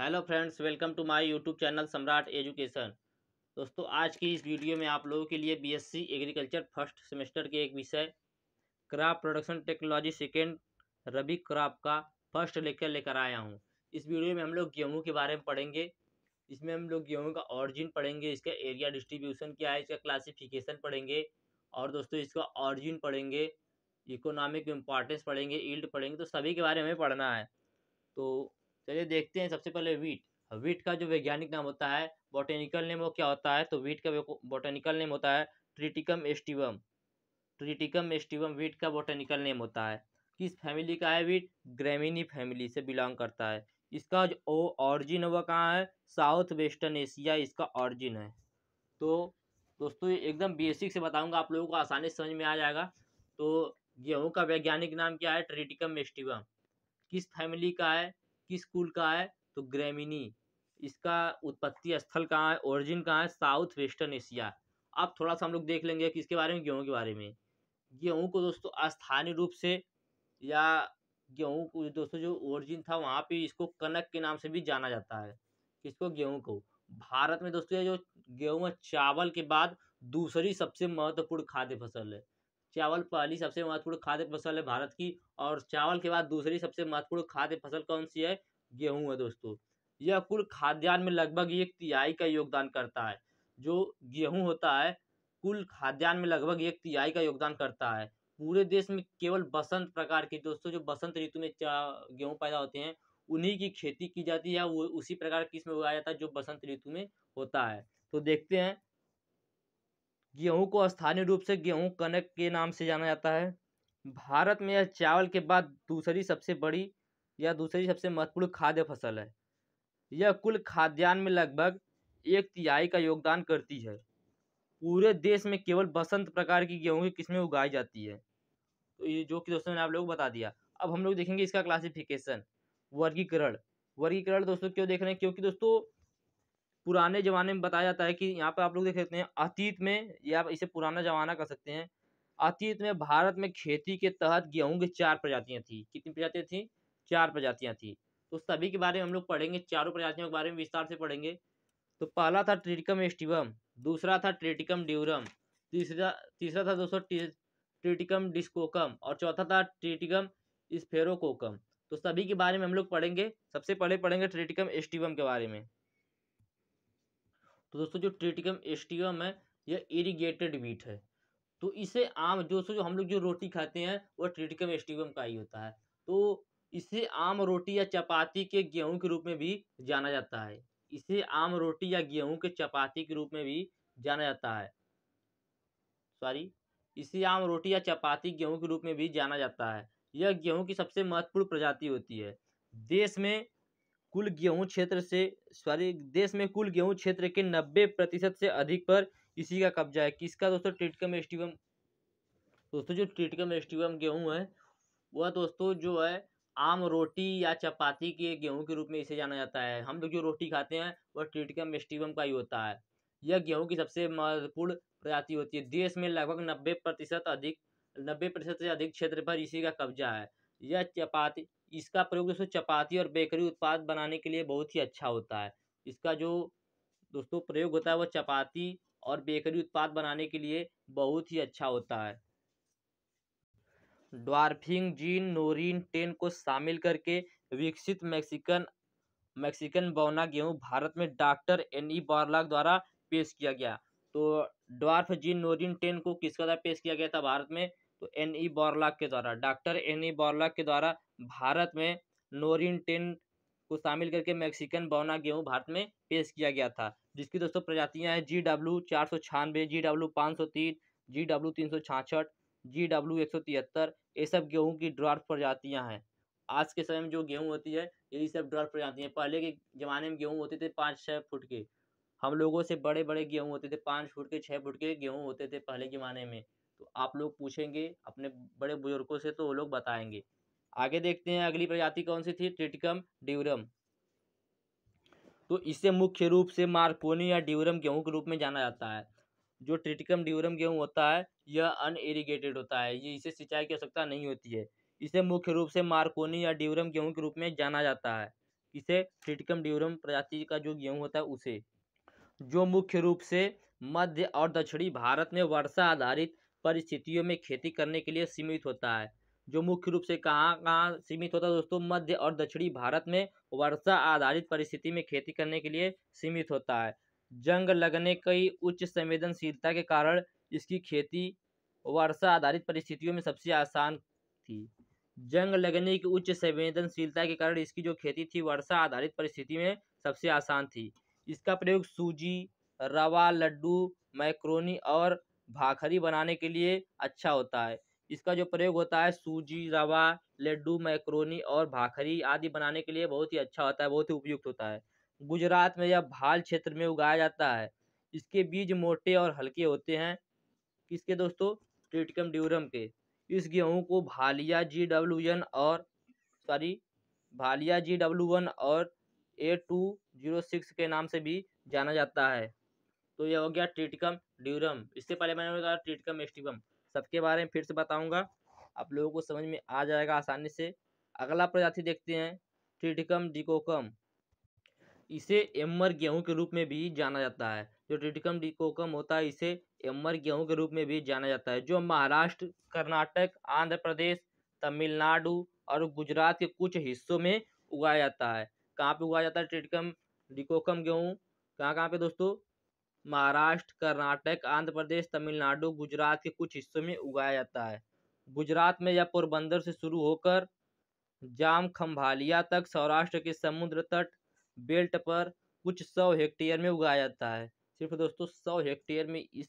hello friends welcome to my YouTube channel Samrat education दोस्तों आज की इस वीडियो में आप लोगों के लिए बीएससी एग्रीकल्चर फर्स्ट सेमेस्टर के एक विषय crop production technology second rabi crop का फर्स्ट लेक्चर लेकर आया हूँ इस वीडियो में हम लोग गेहूँ के बारे में पढ़ेंगे इसमें हम लोग गेहूँ का ऑरिजिन पढ़ेंगे इसका एरिया डिस्ट्रीब्यूशन क्या है इसका क्लासीफिकेशन पढ़ेंगे और दोस्तों इसका ऑरिजिन पढ़ेंगे इकोनॉमिक इम्पॉर्टेंस पढ़ेंगे ईल्ड पढ़ेंगे तो सभी के बारे में पढ़ना है तो चलिए देखते हैं सबसे पहले वीट वीट का जो वैज्ञानिक नाम होता है बॉटेनिकल नेम वो क्या होता है तो वीट का बॉटेनिकल नेम होता है Triticum aestivum Triticum aestivum wheat का बॉटेनिकल नेम होता है किस फैमिली का है वीट ग्रेमिनी फैमिली से बिलोंग करता है इसका जो ऑरिजिन वह कहाँ है साउथ वेस्टर्न एशिया इसका ऑरिजिन है तो दोस्तों एकदम बेसिक से बताऊंगा आप लोगों को आसानी से समझ में आ जाएगा तो गेहूँ का वैज्ञानिक नाम क्या है ट्रिटिकम एस्टिवम किस फैमिली का है किस कुल का है तो ग्रेमिनी इसका उत्पत्ति स्थल कहाँ है ओरिजिन कहाँ है साउथ वेस्टर्न एशिया अब थोड़ा सा हम लोग देख लेंगे किसके बारे में गेहूँ के बारे में गेहूँ को दोस्तों स्थानीय रूप से या गेहूँ को दोस्तों जो ओरिजिन था वहाँ पे इसको कनक के नाम से भी जाना जाता है किसको गेहूँ को भारत में दोस्तों ये जो गेहूँ है चावल के बाद दूसरी सबसे महत्वपूर्ण खाद्य फसल है चावल पहली सबसे महत्वपूर्ण खाद्य फसल है भारत की और चावल के बाद दूसरी सबसे महत्वपूर्ण खाद्य फसल कौन सी है गेहूँ है दोस्तों यह कुल खाद्यान्न में लगभग एक तिहाई का योगदान करता है जो गेहूँ होता है कुल खाद्यान्न में लगभग एक तिहाई का योगदान करता है पूरे देश में केवल बसंत प्रकार के दोस्तों जो बसंत ऋतु में गेहूँ पैदा होते हैं उन्हीं की खेती की जाती है वो उसी प्रकार की इसमें उगाया जाता है जो बसंत ऋतु में होता है तो देखते हैं गेहूं को स्थानीय रूप से गेहूं कनक के नाम से जाना जाता है भारत में यह चावल के बाद दूसरी सबसे बड़ी यह दूसरी सबसे महत्वपूर्ण खाद्य फसल है यह कुल खाद्यान्न में लगभग एक तिहाई का योगदान करती है पूरे देश में केवल बसंत प्रकार की गेहूं की किस्में उगाई जाती है तो ये जो कि दोस्तों ने आप लोग बता दिया अब हम लोग देखेंगे इसका क्लासिफिकेशन वर्गीकरण वर्गीकरण दोस्तों क्यों देख रहे हैं क्योंकि दोस्तों पुराने ज़माने में बताया जाता है कि यहाँ पर आप लोग देख सकते हैं अतीत में या इसे पुराना ज़माना कर सकते हैं अतीत में भारत में खेती के तहत गेहूं की चार प्रजातियां थी कितनी प्रजातियां थी चार प्रजातियां थी तो सभी के बारे में हम लोग पढ़ेंगे चारों प्रजातियों के बारे में विस्तार से पढ़ेंगे तो पहला था ट्रिटिकम एस्टिवम दूसरा था ट्रेटिकम ड्यूरम तीसरा तीसरा था दोस्तों ट्रिटिकम डिस्कोकम और चौथा था ट्रिटिकम स्फेरोकोकम तो सभी के बारे में हम लोग पढ़ेंगे सबसे पहले पढ़ेंगे ट्रिटिकम एस्टिवम के बारे में तो दोस्तों जो ट्रिटिकम एस्टिवम है यह इरीगेटेड वीट है तो इसे आम जो सो जो हम लोग जो रोटी खाते हैं वो ट्रिटिकम एस्टिवम का ही होता है तो इसे आम रोटी या चपाती के गेहूं के रूप में भी जाना जाता है इसे आम रोटी या गेहूं के चपाती के रूप में भी जाना जाता है सॉरी इसे आम रोटी या चपाती गेहूं के रूप में भी जाना जाता है यह गेहूं की सबसे महत्वपूर्ण प्रजाति होती है देश में कुल गेहूं क्षेत्र से सॉरी देश में कुल गेहूं क्षेत्र के नब्बे प्रतिशत से अधिक पर इसी का कब्जा है किसका दोस्तों ट्रिटकम एस्टिवम दोस्तों जो ट्रिटकम एस्टिवम गेहूं है वह दोस्तों जो है आम रोटी या चपाती के गेहूं के रूप में इसे जाना जाता है हम लोग जो रोटी खाते हैं वह ट्रिटिकम एस्टिवम का ही होता है यह गेहूं की सबसे महत्वपूर्ण प्रजाति होती है देश में लगभग नब्बे प्रतिशत अधिक नब्बे प्रतिशत से अधिक क्षेत्र पर इसी का कब्जा है यह चपाती इसका प्रयोग दोस्तों चपाती और बेकरी उत्पाद बनाने के लिए बहुत ही अच्छा होता है इसका जो दोस्तों प्रयोग होता है वह चपाती और बेकरी उत्पाद बनाने के लिए बहुत ही अच्छा होता है ड्वार्फिंग जीन नोरिन टेन को शामिल करके विकसित मैक्सिकन मैक्सिकन बौना गेहूं भारत में डॉक्टर एन ई बार्लाक द्वारा पेश किया गया तो ड्वार्फ जीन नोरिन टेन को किसका द्वारा पेश किया गया था भारत में तो एन ई बॉर्लाक के द्वारा डॉक्टर एन ई बॉर्लाक के द्वारा भारत में नोरिन टेन को शामिल करके मैक्सिकन बौना गेहूं भारत में पेश किया गया था जिसकी दोस्तों प्रजातियां हैं जी डब्ल्यू चार सौ छियानवे जी डब्ल्यू पाँच सौ तीन जी डब्ल्यू तीन सौ छाछठ जी डब्ल्यू एक सौ तिहत्तर ये सब गेहूँ की ड्राफ्ट प्रजातियाँ हैं आज के समय में जो गेहूँ होती है यही सब ड्राफ्ट प्रजातियाँ पहले के ज़माने में गेहूँ होते थे पाँच छः फुट के हम लोगों से बड़े बड़े गेहूँ होते थे पाँच फुट के छः फुट के गेहूँ होते थे पहले के ज़माने में तो आप लोग पूछेंगे अपने बड़े बुजुर्गों से तो वो लोग बताएंगे आगे देखते हैं अगली प्रजाति कौन सी थी ट्रिटिकम ड्यूरम तो इसे मुख्य रूप से मार्कोनी या ड्यूरम गेहूं के रूप में जाना जाता है जो ट्रिटिकम ड्यूरम गेहूँ होता है यह अनइरीगेटेड होता है ये इसे सिंचाई की आवश्यकता नहीं होती है इसे मुख्य रूप से मार्कोनी या ड्यूरम गेहूँ के रूप में जाना जाता है इसे ट्रिटिकम ड्यूरम प्रजाति का जो गेहूँ होता है उसे जो मुख्य रूप से मध्य और दक्षिणी भारत में वर्षा आधारित परिस्थितियों में खेती करने के लिए सीमित होता है जो मुख्य रूप से कहाँ कहाँ सीमित होता है दोस्तों मध्य और दक्षिणी भारत में वर्षा आधारित परिस्थिति में खेती करने के लिए सीमित होता है जंग लगने की उच्च संवेदनशीलता के कारण इसकी खेती वर्षा आधारित परिस्थितियों में सबसे आसान थी जंग लगने की उच्च संवेदनशीलता के कारण इसकी जो खेती थी वर्षा आधारित परिस्थिति में सबसे आसान थी इसका प्रयोग सूजी रवा लड्डू मैक्रोनी और भाखरी बनाने के लिए अच्छा होता है इसका जो प्रयोग होता है सूजी रवा लड्डू मैक्रोनी और भाखरी आदि बनाने के लिए बहुत ही अच्छा होता है बहुत ही उपयुक्त होता है गुजरात में या भाल क्षेत्र में उगाया जाता है इसके बीज मोटे और हल्के होते हैं किसके दोस्तों ट्रिटिकम ड्यूरम के इस गेहूं को भालिया जी डब्ल्यू एन और sorry Bhalia G W one और ए टू जीरो सिक्स के नाम से भी जाना जाता है तो यह हो गया ट्रिटिकम ड्यूरम इससे पहले मैंने बताया ट्रिटिकम एस्टिकम सबके बारे में फिर से बताऊँगा आप लोगों को समझ में आ जाएगा आसानी से अगला प्रजाति देखते हैं ट्रिटिकम डिकोकम इसे एमर गेहूं के रूप में भी जाना जाता है जो टिटिकम डिकोकम होता है इसे एमर गेहूं के रूप में भी जाना जाता है जो महाराष्ट्र कर्नाटक आंध्र प्रदेश तमिलनाडु और गुजरात के कुछ हिस्सों में उगाया जाता है कहाँ पे उगाया जाता है ट्रिटिकम डिकोकम गेहूँ कहाँ कहाँ पे दोस्तों महाराष्ट्र कर्नाटक आंध्र प्रदेश तमिलनाडु गुजरात के कुछ हिस्सों में उगाया जाता है गुजरात में या पोरबंदर से शुरू होकर जाम खम्भालिया तक सौराष्ट्र के समुद्र तट बेल्ट पर कुछ सौ हेक्टेयर में उगाया जाता है सिर्फ दोस्तों सौ हेक्टेयर में इस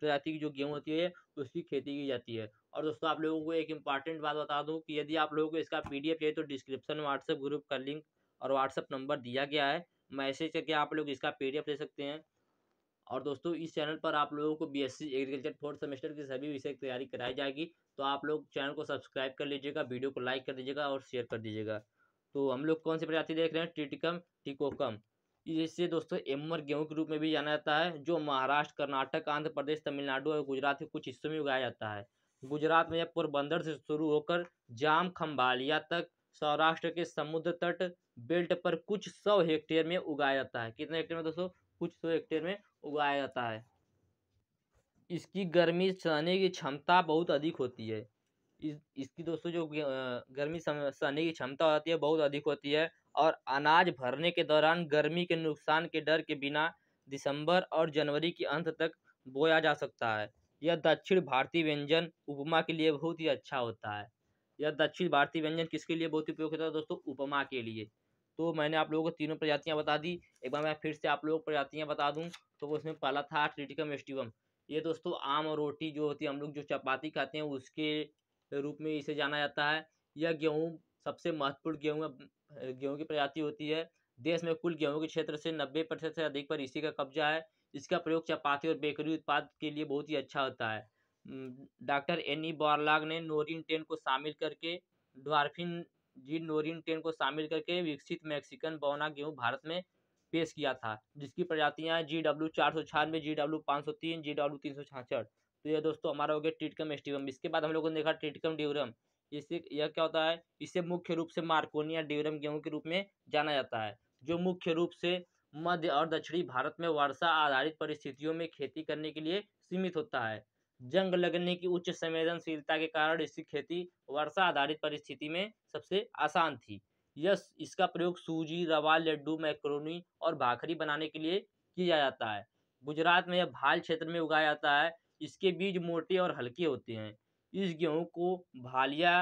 प्रजाति की जो गेहूँ होती है उसकी खेती की जाती है और दोस्तों आप लोगों को एक इम्पॉर्टेंट बात बता दूँ कि यदि आप लोगों को इसका पी चाहिए तो डिस्क्रिप्शन में व्हाट्सएप ग्रुप का लिंक और व्हाट्सएप नंबर दिया गया है मैसेज करके आप लोग इसका पी ले सकते हैं और दोस्तों इस चैनल पर आप लोगों को बीएससी एग्रीकल्चर फोर्थ सेमेस्टर की सभी विषय की तैयारी कराई जाएगी तो आप लोग चैनल को सब्सक्राइब कर लीजिएगा वीडियो को लाइक कर दीजिएगा और शेयर कर दीजिएगा तो हम लोग कौन सी प्रजाति देख रहे हैं टिटिकम टिकोकम इसे दोस्तों एमर गेहूं के रूप में भी जाना जाता है जो महाराष्ट्र कर्नाटक आंध्र प्रदेश तमिलनाडु और गुजरात के कुछ हिस्सों में उगाया जाता है गुजरात में यह पोरबंदर से शुरू होकर जाम खम्बालिया तक सौराष्ट्र के समुद्र तट बेल्ट पर कुछ सौ हेक्टेयर में उगाया जाता है कितने हेक्टेयर में दोस्तों कुछ सौ हेक्टेयर में उगाया जाता है इसकी गर्मी सहने की क्षमता बहुत अधिक होती है इस इसकी दोस्तों जो गर्मी सहने की क्षमता होती है बहुत अधिक होती है और अनाज भरने के दौरान गर्मी के नुकसान के डर के बिना दिसंबर और जनवरी के अंत तक बोया जा सकता है यह दक्षिण भारतीय व्यंजन उपमा के लिए बहुत ही अच्छा होता है यह दक्षिण भारतीय व्यंजन किसके लिए बहुत उपयोग होता है दोस्तों उपमा के लिए तो मैंने आप लोगों को तीनों प्रजातियाँ बता दी एक बार मैं फिर से आप लोगों को प्रजातियाँ बता दूँ तो उसमें पहला था ट्रिटिकम एस्टिवम ये दोस्तों आम और रोटी जो होती है हम लोग जो चपाती खाते हैं उसके रूप में इसे जाना जाता है यह गेहूँ सबसे महत्वपूर्ण गेहूँ गेहूँ की प्रजाति होती है देश में कुल गेहूँ के क्षेत्र से नब्बे प्रतिशत से अधिक पर इसी का कब्जा है इसका प्रयोग चपाती और बेकरी उत्पाद के लिए बहुत ही अच्छा होता है डॉक्टर एन ई बॉर्लाग ने नोरिन टेन को शामिल करके डॉर्फिन जी नोरिन टेन को शामिल करके विकसित मैक्सिकन बौना गेहूँ भारत में पेश किया था जिसकी प्रजातियाँ जी डब्ल्यू चार सौ छियानवे जी डब्ल्यू पाँच सौ तीन जी डब्ल्यू तीन सौ छाछठ तो यह दोस्तों हमारा हो गया ट्रिटकम एस्टिवम इसके बाद हम लोगों ने देखा ट्रिटकम ड्यूरम इससे यह क्या होता है इसे मुख्य रूप से मार्कोनिया ड्यूरम गेहूँ के रूप में जाना जाता है जो मुख्य रूप से मध्य और दक्षिणी भारत में वर्षा आधारित परिस्थितियों में खेती करने के लिए सीमित होता है जंग लगने की उच्च संवेदनशीलता के कारण इसकी खेती वर्षा आधारित परिस्थिति में सबसे आसान थी यस इसका प्रयोग सूजी रवा लड्डू मैक्रोनी और भाखरी बनाने के लिए किया जाता है गुजरात में यह भाल क्षेत्र में उगाया जाता है इसके बीज मोटे और हल्के होते हैं इस गेहूं को भालिया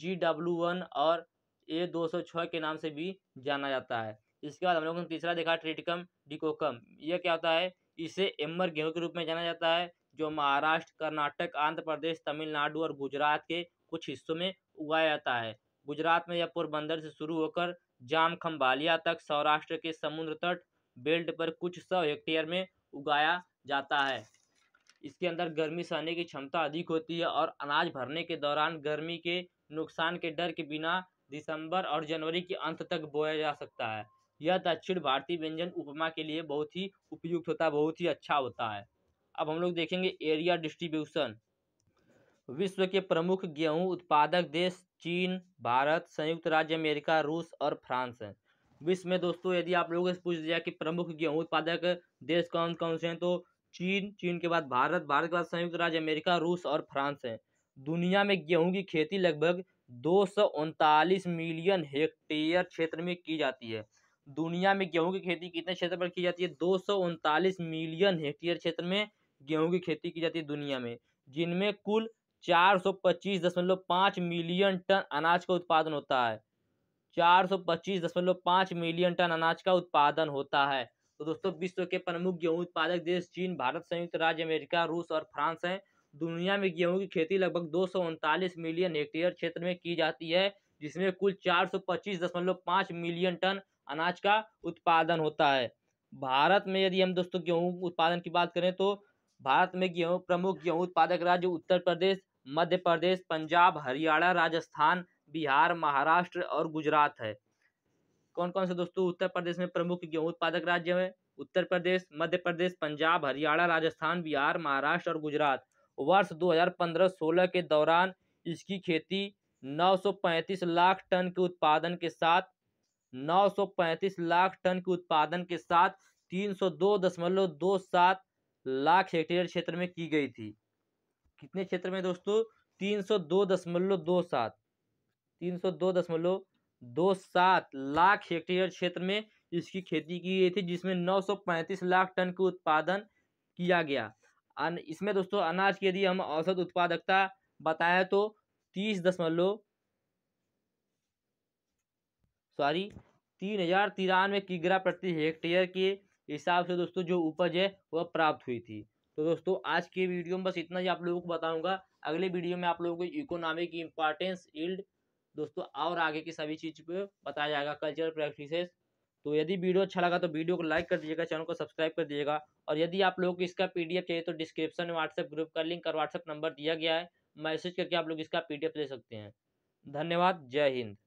जी डब्ल्यू वन और ए दो सौ छः के नाम से भी जाना जाता है इसके बाद हम लोगों ने तीसरा देखा ट्रिटिकम डिकोकम यह क्या होता है इसे एमर गेहूं के रूप में जाना जाता है जो महाराष्ट्र कर्नाटक आंध्र प्रदेश तमिलनाडु और गुजरात के कुछ हिस्सों में उगाया जाता है गुजरात में यह पोरबंदर से शुरू होकर जामखम्बालिया तक सौराष्ट्र के समुद्र तट बेल्ट पर कुछ सौ हेक्टेयर में उगाया जाता है इसके अंदर गर्मी सहने की क्षमता अधिक होती है और अनाज भरने के दौरान गर्मी के नुकसान के डर के बिना दिसंबर और जनवरी के अंत तक बोया जा सकता है यह दक्षिण भारतीय व्यंजन उपमा के लिए बहुत ही उपयुक्त होता है बहुत ही अच्छा होता है अब हम लोग देखेंगे एरिया डिस्ट्रीब्यूशन विश्व के प्रमुख गेहूं उत्पादक देश चीन भारत संयुक्त राज्य अमेरिका रूस और फ्रांस हैं विश्व में दोस्तों यदि आप लोगों से पूछ दिया कि प्रमुख गेहूं उत्पादक देश कौन कौन से हैं तो चीन चीन के बाद भारत भारत के बाद संयुक्त राज्य अमेरिका रूस और फ्रांस है दुनिया में गेहूं की खेती लगभग दो मिलियन हेक्टेयर क्षेत्र में की जाती है दुनिया में गेहूं की खेती कितने क्षेत्र पर की जाती है दो मिलियन हेक्टेयर क्षेत्र में गेहूं की खेती की जाती है दुनिया में जिनमें कुल 425.5 मिलियन टन अनाज का उत्पादन होता है 425.5 मिलियन टन अनाज का उत्पादन होता है तो दोस्तों विश्व के प्रमुख गेहूं उत्पादक देश चीन भारत संयुक्त राज्य अमेरिका रूस और फ्रांस हैं दुनिया में गेहूं की खेती लगभग दो मिलियन हेक्टेयर क्षेत्र में की जाती है जिसमें कुल चार मिलियन टन अनाज का उत्पादन होता है भारत में यदि हम दोस्तों गेहूं उत्पादन की बात करें तो भारत में गेहूं प्रमुख गेहूं उत्पादक राज्य उत्तर प्रदेश मध्य प्रदेश पंजाब हरियाणा राजस्थान बिहार महाराष्ट्र और गुजरात है कौन कौन से दोस्तों उत्तर प्रदेश में प्रमुख गेहूं उत्पादक राज्य है उत्तर प्रदेश मध्य प्रदेश पंजाब हरियाणा राजस्थान बिहार महाराष्ट्र और गुजरात वर्ष 2015-16 के दौरान इसकी खेती 935 लाख टन के उत्पादन के साथ 935 लाख टन के उत्पादन के साथ 302.27 लाख हेक्टेयर क्षेत्र में की गई थी कितने क्षेत्र में दोस्तों 302.27 302.27 दो सात लाख हेक्टेयर क्षेत्र में इसकी खेती की गई थी जिसमें 935 लाख टन का उत्पादन किया गया इसमें दोस्तों अनाज की यदि हम औसत उत्पादकता बताएं तो तीस दशमलव सॉरी तीन हजार तिरानवे किग्रा प्रति हेक्टेयर के हिसाब से दोस्तों जो उपज है वह प्राप्त हुई थी तो दोस्तों आज के वीडियो में बस इतना ही आप लोगों को बताऊंगा अगले वीडियो में आप लोगों को इकोनॉमिक इंपॉर्टेंस इल्ड दोस्तों और आगे की सभी चीज को बताया जाएगा कल्चरल प्रैक्टिसेस तो यदि वीडियो अच्छा लगा तो वीडियो को लाइक कर दीजिएगा चैनल को सब्सक्राइब कर दीजिएगा और यदि आप लोग इसका पीडीएफ चाहिए तो डिस्क्रिप्शन में व्हाट्सएप ग्रुप का लिंक और व्हाट्सएप नंबर दिया गया है मैसेज करके आप लोग इसका पीडीएफ ले सकते हैं धन्यवाद जय हिंद